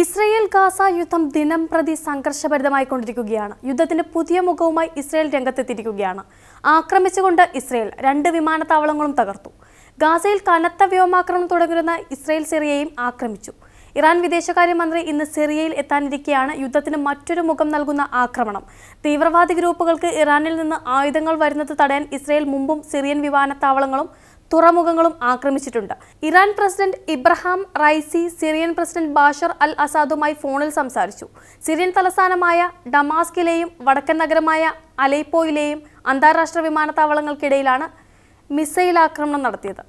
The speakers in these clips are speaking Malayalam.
ഇസ്രയേൽ ഗാസ യുദ്ധം ദിനം പ്രതി സംഘർഷഭരിതമായി കൊണ്ടിരിക്കുകയാണ് യുദ്ധത്തിന്റെ പുതിയ മുഖവുമായി ഇസ്രയേൽ രംഗത്തെത്തിയിരിക്കുകയാണ് ആക്രമിച്ചുകൊണ്ട് ഇസ്രയേൽ രണ്ട് വിമാനത്താവളങ്ങളും തകർത്തു ഗാസയിൽ കനത്ത വ്യോമാക്രമണം തുടങ്ങുന്ന ഇസ്രയേൽ സിറിയയും ആക്രമിച്ചു ഇറാൻ വിദേശകാര്യമന്ത്രി ഇന്ന് സിറിയയിൽ എത്താനിരിക്കെയാണ് യുദ്ധത്തിന് മറ്റൊരു മുഖം നൽകുന്ന ആക്രമണം തീവ്രവാദി ഗ്രൂപ്പുകൾക്ക് ഇറാനിൽ നിന്ന് ആയുധങ്ങൾ വരുന്നത് തടയാൻ ഇസ്രയേൽ മുമ്പും സിറിയൻ വിമാനത്താവളങ്ങളും തുറമുഖങ്ങളും ആക്രമിച്ചിട്ടുണ്ട് Iran president Ebrahim Raisi Syrian president Bashar al അസാദുമായി ഫോണിൽ സംസാരിച്ചു സിറിയൻ തലസ്ഥാനമായ ഡമാസ്കിലെയും വടക്കൻ നഗരമായ അലൈപ്പോയിലെയും അന്താരാഷ്ട്ര വിമാനത്താവളങ്ങൾക്കിടയിലാണ് മിസൈൽ ആക്രമണം നടത്തിയത്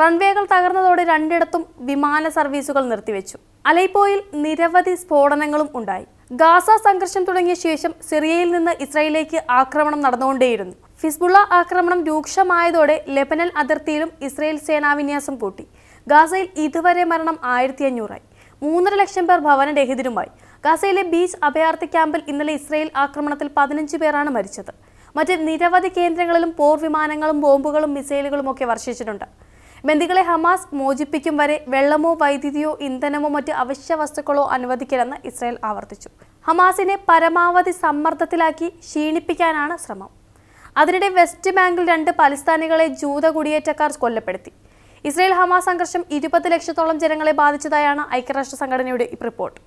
റൺവേകൾ തകർന്നതോടെ രണ്ടിടത്തും വിമാന സർവീസുകൾ നിർത്തിവെച്ചു അലൈപ്പോയിൽ നിരവധി സ്ഫോടനങ്ങളും ഉണ്ടായി ഗാസ സംഘർഷം തുടങ്ങിയ ശേഷം സിറിയയിൽ നിന്ന് ഇസ്രയേലിലേക്ക് ആക്രമണം നടന്നുകൊണ്ടേയിരുന്നു ഹിസ്ബുള്ള ആക്രമണം രൂക്ഷമായതോടെ ലെബനൻ അതിർത്തിയിലും ഇസ്രയേൽ സേനാവിന്യാസം കൂട്ടി ഗാസയിൽ ഇതുവരെ മരണം ആയിരത്തി അഞ്ഞൂറായി മൂന്നര ലക്ഷം പേർ ഭവനരഹിതരുമായി ഗാസയിലെ ബീച്ച് അഭയാർത്ഥി ക്യാമ്പിൽ ഇന്നലെ ഇസ്രയേൽ ആക്രമണത്തിൽ പതിനഞ്ച് പേരാണ് മരിച്ചത് മറ്റ് നിരവധി കേന്ദ്രങ്ങളിലും പോർ വിമാനങ്ങളും ബോംബുകളും മിസൈലുകളും ഒക്കെ വർഷിച്ചിട്ടുണ്ട് ബന്ദികളെ ഹമാസ് മോചിപ്പിക്കും വരെ വെള്ളമോ വൈദ്യുതിയോ ഇന്ധനമോ മറ്റ് അവശ്യ വസ്തുക്കളോ അനുവദിക്കില്ലെന്ന് ഇസ്രായേൽ ആവർത്തിച്ചു ഹമാസിനെ പരമാവധി സമ്മർദ്ദത്തിലാക്കി ക്ഷീണിപ്പിക്കാനാണ് ശ്രമം അതിനിടെ വെസ്റ്റ് ബാങ്കിൽ രണ്ട് പലസ്തീനികളെ ജൂത കുടിയേറ്റക്കാർ കൊല്ലപ്പെടുത്തി ഇസ്രയേൽ ഹമാ സംഘർഷം ഇരുപത് ലക്ഷത്തോളം ജനങ്ങളെ ബാധിച്ചതായാണ് ഐക്യരാഷ്ട്ര സംഘടനയുടെ റിപ്പോർട്ട്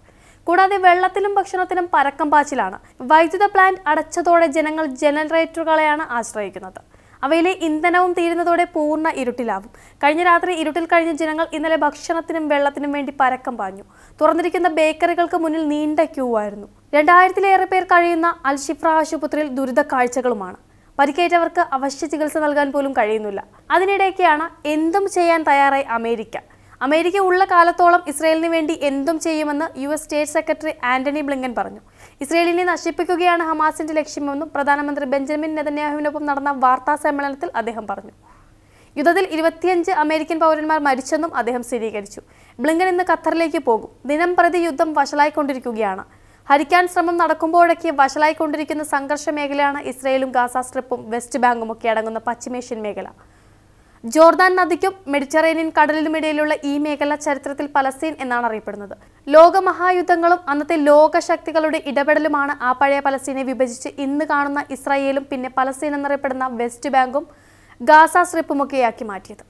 കൂടാതെ വെള്ളത്തിലും ഭക്ഷണത്തിലും പരക്കം പാച്ചിലാണ് വൈദ്യുത പ്ലാന്റ് അടച്ചതോടെ ജനങ്ങൾ ജനറേറ്ററുകളെയാണ് ആശ്രയിക്കുന്നത് അവയിലെ ഇന്ധനവും തീരുന്നതോടെ പൂർണ്ണ ഇരുട്ടിലാവും കഴിഞ്ഞ രാത്രി ഇരുട്ടിൽ കഴിഞ്ഞ ജനങ്ങൾ ഇന്നലെ ഭക്ഷണത്തിനും വെള്ളത്തിനും വേണ്ടി പരക്കം പാഞ്ഞു തുറന്നിരിക്കുന്ന ബേക്കറികൾക്ക് മുന്നിൽ നീണ്ട ക്യൂ ആയിരുന്നു രണ്ടായിരത്തിലേറെ പേർ കഴിയുന്ന അൽഷിഫ്ര ആശുപത്രിയിൽ ദുരിത കാഴ്ചകളുമാണ് പരിക്കേറ്റവർക്ക് അവശ്യ ചികിത്സ നൽകാൻ പോലും കഴിയുന്നില്ല അതിനിടയ്ക്കാണ് എന്തും ചെയ്യാൻ തയ്യാറായി അമേരിക്ക അമേരിക്ക ഉള്ള കാലത്തോളം ഇസ്രയേലിന് വേണ്ടി എന്തും ചെയ്യുമെന്ന് U S state secretary Antony Blinken പറഞ്ഞു ഇസ്രയേലിനെ നശിപ്പിക്കുകയാണ് ഹമാസിന്റെ ലക്ഷ്യമെന്നും പ്രധാനമന്ത്രി ബെഞ്ചമിൻ നെതന്യാഹുവിനൊപ്പം നടന്ന വാർത്താ സമ്മേളനത്തിൽ അദ്ദേഹം പറഞ്ഞു യുദ്ധത്തിൽ ഇരുപത്തിയഞ്ച് അമേരിക്കൻ പൗരന്മാർ മരിച്ചെന്നും അദ്ദേഹം സ്ഥിരീകരിച്ചു ബ്ലിങ്കൻ ഇന്ന് ഖത്തറിലേക്ക് പോകും ദിനം പ്രതി യുദ്ധം വഷളായിക്കൊണ്ടിരിക്കുകയാണ് ഹരിക്കാൻ ശ്രമം നടക്കുമ്പോഴൊക്കെ വഷളായിക്കൊണ്ടിരിക്കുന്ന സംഘർഷ മേഖലയാണ് ഇസ്രയേലും ഗാസ സ്ട്രിപ്പും വെസ്റ്റ് ബാങ്കും ഒക്കെ അടങ്ങുന്ന പശ്ചിമേഷ്യൻ മേഖല ജോർദാൻ നദിക്കും മെഡിറ്ററേനിയൻ കടലിനുമിടയിലുള്ള ഈ മേഖല ചരിത്രത്തിൽ പലസ്തീൻ എന്നാണ് അറിയപ്പെടുന്നത് ലോകമഹായുദ്ധങ്ങളും അന്നത്തെ ലോകശക്തികളുടെ ഇടപെടലുമാണ് ആ പഴയ പലസ്തീനെ വിഭജിച്ച് ഇന്ന് കാണുന്ന ഇസ്രായേലും പിന്നെ പലസ്തീൻ എന്നറിയപ്പെടുന്ന വെസ്റ്റ് ബാങ്കും ഗാസ സ്ട്രിപ്പുമൊക്കെയാക്കി മാറ്റിയത്